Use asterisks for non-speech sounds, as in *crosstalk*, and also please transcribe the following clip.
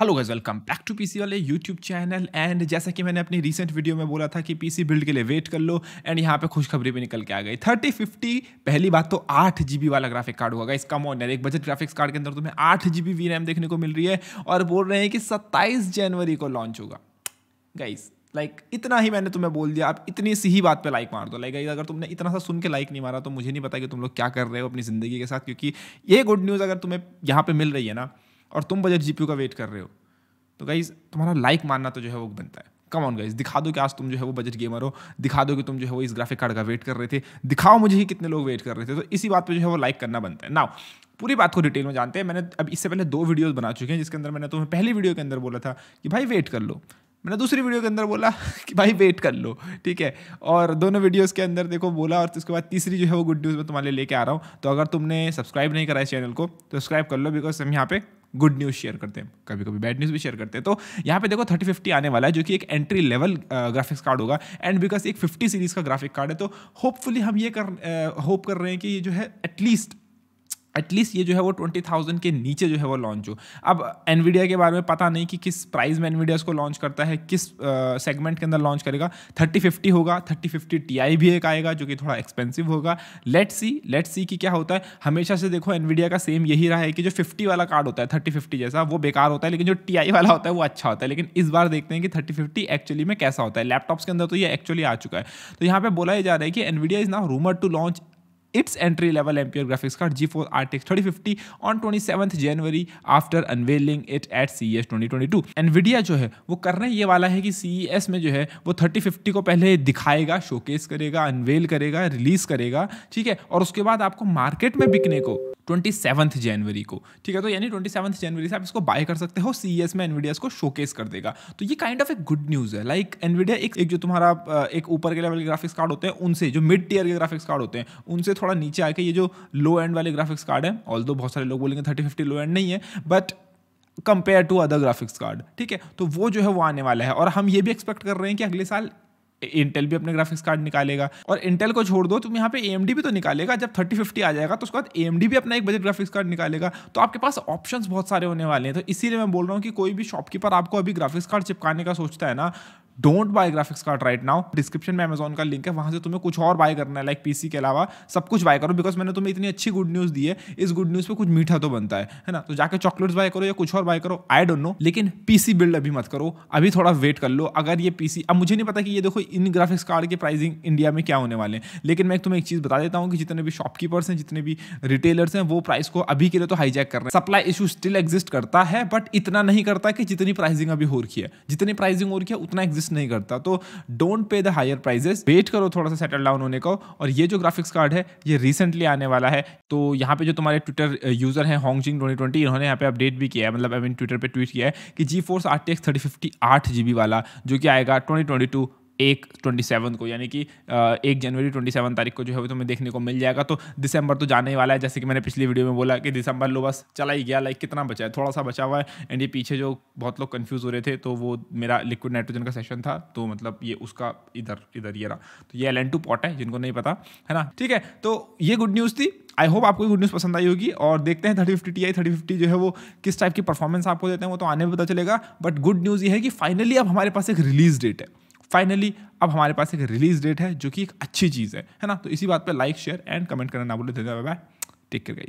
hello guys welcome back to PC वाले YouTube channel and जैसा कि मैंने अपनी रीसेंट वीडियो में बोला था कि पीसी बिल्ड के लिए वेट कर लो एंड यहाँ पे खुशखबरी भी निकल के आ गई थर्टी फिफ्टी पहली बात तो आठ जीबी वाला ग्राफिक कार्ड होगा इसका कम एक बजट ग्राफिक्स कार्ड के अंदर तुम्हें आठ जी बी देखने को मिल रही है और बोल रहे हैं कि सत्ताईस जनवरी को लॉन्च होगा गाइस लाइक like, इतना ही मैंने तुम्हें बोल दिया आप इतनी सी ही बात पे लाइक मार दो लाइक अगर तुमने इतना सा सुन के लाइक नहीं मारा तो मुझे नहीं पता कि तुम लोग क्या कर रहे हो अपनी ज़िंदगी के साथ क्योंकि ये गुड न्यूज़ अगर तुम्हें यहाँ पे मिल रही है ना और तुम बजट जी का वेट कर रहे हो तो गाइज तुम्हारा लाइक मानना तो जो है वो बनता है कम ऑन गाइज दिखा दो कि आज तुम जो है वो बजट गेमर हो दिखा दो कि तुम जो है वो इस ग्राफिक कार्ड का वेट कर रहे थे दिखाओ मुझे ही कितने लोग वेट कर रहे थे तो इसी बात पे जो है वो लाइक करना बनता है नाउ पूरी बात को डिटेल में जानते हैं मैंने अब इससे पहले दो वीडियोस बना चुके हैं जिसके अंदर मैंने तुम्हें पहली वीडियो के अंदर बोला था कि भाई वेट कर लो मैंने दूसरी वीडियो के अंदर बोला *laughs* कि भाई वेट कर लो ठीक है और दोनों वीडियोस के अंदर देखो बोला और उसके बाद तीसरी जो है वो गुड न्यूज़ मैं तुम्हारे लेके आ रहा हूँ तो अगर तुमने सब्सक्राइब नहीं करा इस चैनल को तो सब्सक्राइब कर लो बिकॉज हम यहाँ पे गुड न्यूज़ शेयर करते हैं कभी कभी बैड न्यूज़ भी शेयर करते हैं तो यहाँ पे देखो थर्टी फिफ्टी आने वाला है जो कि एक एंट्री लेवल ग्राफिक्स कार्ड होगा एंड बिकॉज एक फिफ्टी सीरीज़ का ग्राफिक कार्ड है तो होपफुली हम ये कर होप कर रहे हैं कि ये जो है एटलीस्ट एटलीस्ट ये जो है वो ट्वेंटी थाउजेंड के नीचे जो है वो लॉन्च हो अब एनवीडिया के बारे में पता नहीं कि किस प्राइस में एनवीडिया उसको लॉन्च करता है किस सेगमेंट के अंदर लॉन्च करेगा थर्टी फिफ्टी होगा थर्टी फिफ्टी टी आई भी एक आएगा जो कि थोड़ा एक्सपेंसिव होगा लेट सी लेट सी कि क्या होता है हमेशा से देखो एनवीडिया का सेम यही रहा है कि जो फिफ्टी वाला कार्ड होता है थर्टी फिफ्टी जैसा वो बेकार होता है लेकिन जो टी आई वाला होता है वो अच्छा होता है लेकिन इस बार देखते हैं कि थर्टी फिफ्टी एक्चुअली में कैसा होता है लैपटॉप्स के अंदर तो ये एक्चुअली आ चुका है तो यहाँ पर बोला ही जा रहा है कि Nvidia is now rumour to launch its entry level Ampere graphics card GeForce RTX thirty fifty on twenty seventh January after unveiling it at C S twenty twenty two Nvidia जो है वो करने ये वाला है कि C S e में जो है वो थर्टी फिफ्टी को पहले दिखाएगा शोकेस करेगा अनवेल करेगा रिलीज करेगा ठीक है और उसके बाद आपको मार्केट में बिकने को ट्वेंटी सेवन्थ जनवरी को ठीक है तो यानी ट्वेंटी सेवन्थ जनवरी से आप इसको बाय कर सकते हो सी e में एनवीडिया इसको शोकेस कर देगा तो ये kind of a good news है लाइक एनवीडिया एक, एक जो तुम्हारा एक ऊपर के लेवल के ग्राफिक्स कार्ड होते हैं उनसे जो मिड टीयर के ग्राफिक्स कार्ड होते हैं उनसे थोड़ा नीचे आके ये जो लो एंड वाले ग्राफिक्स कार्ड है ऑल बहुत सारे लोग बोलेंगे थर्टी फिफ्टी लो एंड नहीं है but compare to other graphics card ठीक है तो वो जो है वो आने वाला है और हम ये भी एक्सपेक्ट कर रहे हैं कि अगले साल इंटेल भी अपने ग्राफिक्स कार्ड निकालेगा और इंटेल को छोड़ दो तुम यहाँ पे एम भी तो निकालेगा जब थर्टी फिफ्टी आ जाएगा तो उसके बाद एम भी अपना एक बजट ग्राफिक्स कार्ड निकालेगा तो आपके पास ऑप्शन बहुत सारे होने वाले हैं तो इसीलिए मैं बोल रहा हूँ कि कोई भी शॉपकीपर आपको अभी ग्राफिक्स कार्ड चिपकाने का सोचता है ना don't buy graphics card right now description में अमेजोन का लिंक है वहां से तुम्हें कुछ और बाय करना है लाइक पीसी के अलावा सब कुछ बाय करो बिकॉज मैंने तुम्हें इतनी अच्छी गुड न्यूज दी है इस गुड न्यूज पे कुछ मीठा तो बनता है है ना तो जाकर चॉकलेट्स बाय करो या कुछ और बाय करो आई डोंट नो लेकिन पीसी बिल्ड अभी मत करो अभी थोड़ा वेट कर लो अगर ये पीसी अब मुझे नहीं पता कि ये देखो इन ग्राफिक्स कार्ड के प्राइसिंग इंडिया में क्या होने वाले हैं लेकिन मैं तुम्हें एक चीज बता देता हूँ कि जितने भी शॉपकीपर्स हैं जितने भी रिटेलर्स हैं वो प्राइस को अभी के लिए तो हाईजैक कर रहे हैं सप्लाई इशू स्टिल एग्जिस्ट करता है बट इतना नहीं करता कि जितनी प्राइसिंग अभी हो रखी है जितनी प्राइसिंग हो रखी है उतना एग्जिस्ट एग्जिस्ट नहीं करता तो don't pay the higher prices wait करो थोड़ा सा सेटल डाउन होने को और ये जो ग्राफिक्स कार्ड है ये रिसेंटली आने वाला है तो यहाँ पे जो तुम्हारे ट्विटर यूजर है हॉन्गजिंग ट्वेंटी ट्वेंटी इन्होंने यहाँ पे अपडेट भी किया है मतलब आई मीन ट्विटर पर ट्वीट किया है कि GeForce R T X thirty fifty आठ जी बी वाला जो कि आएगा ट्वेंटी ट्वेंटी टू एक ट्वेंटी सेवन को यानी कि एक जनवरी ट्वेंटी सेवन तारीख को जो है वो तुम्हें देखने को मिल जाएगा तो दिसंबर तो जाने ही वाला है जैसे कि मैंने पिछली वीडियो में बोला कि दिसंबर लो बस चला ही गया लाइक कितना बचा है थोड़ा सा बचा हुआ है एंड ये पीछे जो बहुत लोग कन्फ्यूज़ हो रहे थे तो वो मेरा लिक्विड नाइट्रोजन का सेशन था तो मतलब ये उसका इधर इधर ये रहा तो ये एल टू पॉट है जिनको नहीं पता है ना ठीक है तो ये गुड न्यूज़ थी आई होप आपको गुड न्यूज़ पसंद आई होगी और देखते हैं thirty fifty T I thirty fifty जो है वो किस टाइप की परफॉर्मेंस आपको देते हैं वो तो आने में पता चलेगा बट गुड न्यूज़ ये है कि फाइनली अब हमारे पास एक रिलीज डेट है फाइनली अब हमारे पास एक रिलीज डेट है जो कि एक अच्छी चीज़ है है ना तो इसी बात पर लाइक शेयर एंड कमेंट करना ना बोले धन्यवाद बाय टेक केयर